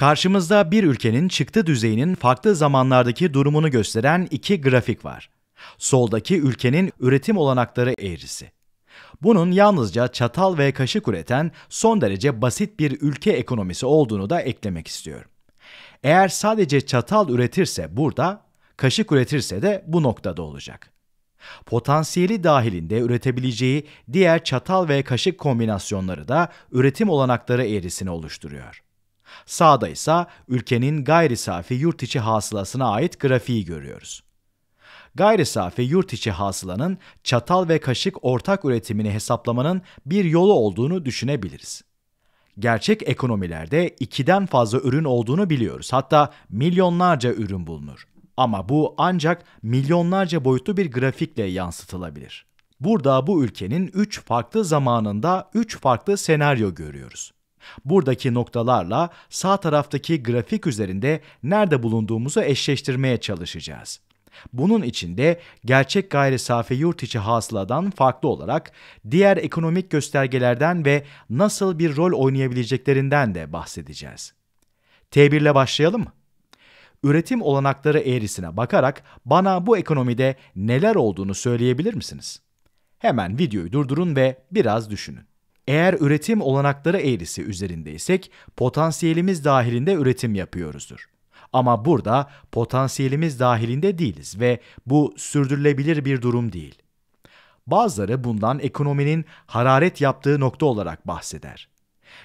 Karşımızda bir ülkenin çıktı düzeyinin farklı zamanlardaki durumunu gösteren iki grafik var. Soldaki ülkenin üretim olanakları eğrisi. Bunun yalnızca çatal ve kaşık üreten son derece basit bir ülke ekonomisi olduğunu da eklemek istiyorum. Eğer sadece çatal üretirse burada, kaşık üretirse de bu noktada olacak. Potansiyeli dahilinde üretebileceği diğer çatal ve kaşık kombinasyonları da üretim olanakları eğrisini oluşturuyor. Sağda ise ülkenin gayri safi yurt içi hasılasına ait grafiği görüyoruz. Gayri safi yurt içi hasılanın çatal ve kaşık ortak üretimini hesaplamanın bir yolu olduğunu düşünebiliriz. Gerçek ekonomilerde ikiden fazla ürün olduğunu biliyoruz. Hatta milyonlarca ürün bulunur. Ama bu ancak milyonlarca boyutlu bir grafikle yansıtılabilir. Burada bu ülkenin 3 farklı zamanında 3 farklı senaryo görüyoruz. Buradaki noktalarla sağ taraftaki grafik üzerinde nerede bulunduğumuzu eşleştirmeye çalışacağız. Bunun için de gerçek gayri safi yurt içi hasıladan farklı olarak diğer ekonomik göstergelerden ve nasıl bir rol oynayabileceklerinden de bahsedeceğiz. T1 ile başlayalım mı? Üretim olanakları eğrisine bakarak bana bu ekonomide neler olduğunu söyleyebilir misiniz? Hemen videoyu durdurun ve biraz düşünün. Eğer üretim olanakları eğrisi üzerindeysek potansiyelimiz dahilinde üretim yapıyoruzdur. Ama burada potansiyelimiz dahilinde değiliz ve bu sürdürülebilir bir durum değil. Bazıları bundan ekonominin hararet yaptığı nokta olarak bahseder.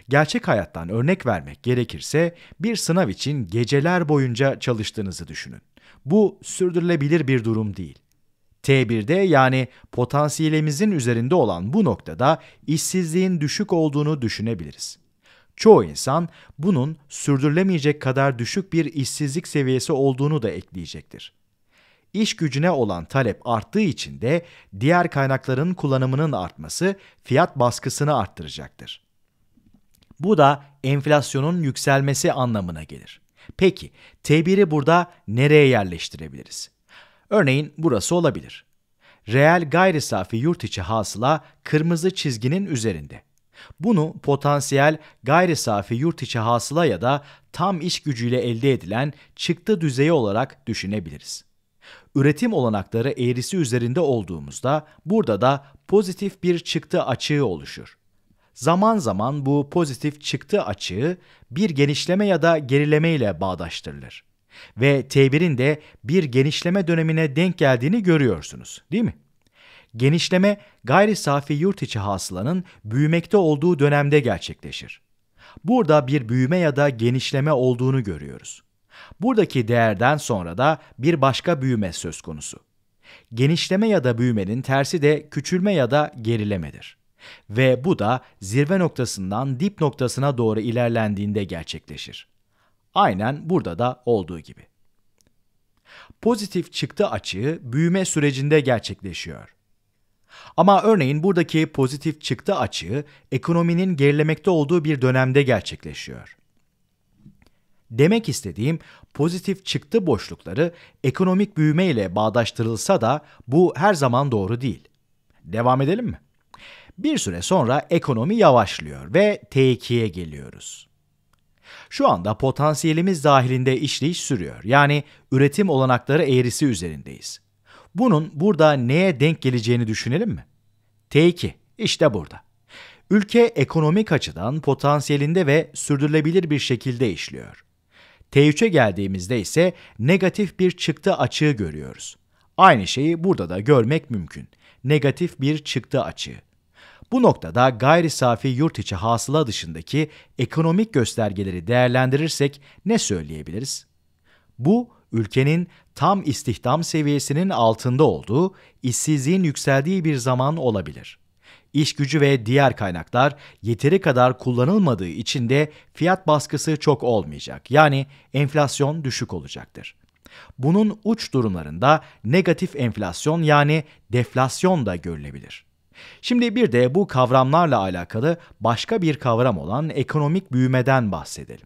Gerçek hayattan örnek vermek gerekirse bir sınav için geceler boyunca çalıştığınızı düşünün. Bu sürdürülebilir bir durum değil. T1'de yani potansiyelimizin üzerinde olan bu noktada işsizliğin düşük olduğunu düşünebiliriz. Çoğu insan bunun sürdürülemeyecek kadar düşük bir işsizlik seviyesi olduğunu da ekleyecektir. İş gücüne olan talep arttığı için de diğer kaynakların kullanımının artması fiyat baskısını arttıracaktır. Bu da enflasyonun yükselmesi anlamına gelir. Peki T1'i burada nereye yerleştirebiliriz? Örneğin burası olabilir. Reel gayri safi yurt içi hasıla kırmızı çizginin üzerinde. Bunu potansiyel gayri safi yurt içi hasıla ya da tam iş gücüyle elde edilen çıktı düzeyi olarak düşünebiliriz. Üretim olanakları eğrisi üzerinde olduğumuzda burada da pozitif bir çıktı açığı oluşur. Zaman zaman bu pozitif çıktı açığı bir genişleme ya da gerileme ile bağdaştırılır. Ve T1'in de bir genişleme dönemine denk geldiğini görüyorsunuz değil mi? Genişleme gayri safi yurt içi hasılanın büyümekte olduğu dönemde gerçekleşir. Burada bir büyüme ya da genişleme olduğunu görüyoruz. Buradaki değerden sonra da bir başka büyüme söz konusu. Genişleme ya da büyümenin tersi de küçülme ya da gerilemedir. Ve bu da zirve noktasından dip noktasına doğru ilerlendiğinde gerçekleşir. Aynen burada da olduğu gibi. Pozitif çıktı açığı büyüme sürecinde gerçekleşiyor. Ama örneğin buradaki pozitif çıktı açığı ekonominin gerilemekte olduğu bir dönemde gerçekleşiyor. Demek istediğim pozitif çıktı boşlukları ekonomik büyüme ile bağdaştırılsa da bu her zaman doğru değil. Devam edelim mi? Bir süre sonra ekonomi yavaşlıyor ve T2'ye geliyoruz. Şu anda potansiyelimiz dahilinde işleyiş sürüyor. Yani üretim olanakları eğrisi üzerindeyiz. Bunun burada neye denk geleceğini düşünelim mi? T2 işte burada. Ülke ekonomik açıdan potansiyelinde ve sürdürülebilir bir şekilde işliyor. T3'e geldiğimizde ise negatif bir çıktı açığı görüyoruz. Aynı şeyi burada da görmek mümkün. Negatif bir çıktı açığı. Bu noktada gayri safi yurt içi hasıla dışındaki ekonomik göstergeleri değerlendirirsek ne söyleyebiliriz? Bu, ülkenin tam istihdam seviyesinin altında olduğu, işsizliğin yükseldiği bir zaman olabilir. İş gücü ve diğer kaynaklar yeteri kadar kullanılmadığı için de fiyat baskısı çok olmayacak. Yani enflasyon düşük olacaktır. Bunun uç durumlarında negatif enflasyon yani deflasyon da görülebilir. Şimdi bir de bu kavramlarla alakalı başka bir kavram olan ekonomik büyümeden bahsedelim.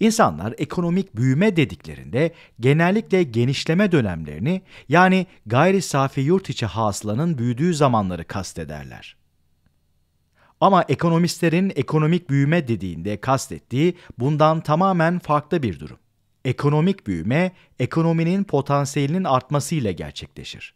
İnsanlar ekonomik büyüme dediklerinde genellikle genişleme dönemlerini yani gayri safi yurt içi hasılanın büyüdüğü zamanları kastederler. Ama ekonomistlerin ekonomik büyüme dediğinde kastettiği bundan tamamen farklı bir durum. Ekonomik büyüme, ekonominin potansiyelinin artmasıyla gerçekleşir.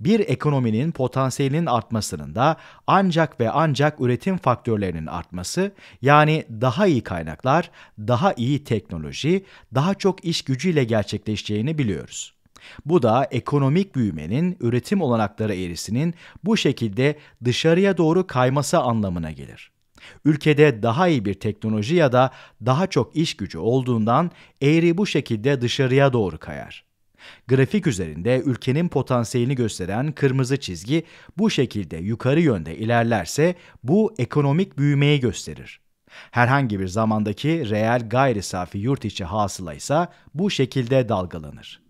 Bir ekonominin potansiyelinin artmasının da ancak ve ancak üretim faktörlerinin artması, yani daha iyi kaynaklar, daha iyi teknoloji, daha çok iş gücüyle gerçekleşeceğini biliyoruz. Bu da ekonomik büyümenin, üretim olanakları eğrisinin bu şekilde dışarıya doğru kayması anlamına gelir. Ülkede daha iyi bir teknoloji ya da daha çok iş gücü olduğundan eğri bu şekilde dışarıya doğru kayar. Grafik üzerinde ülkenin potansiyelini gösteren kırmızı çizgi bu şekilde yukarı yönde ilerlerse bu ekonomik büyümeyi gösterir. Herhangi bir zamandaki reel gayri safi yurt içi hasıla ise bu şekilde dalgalanır.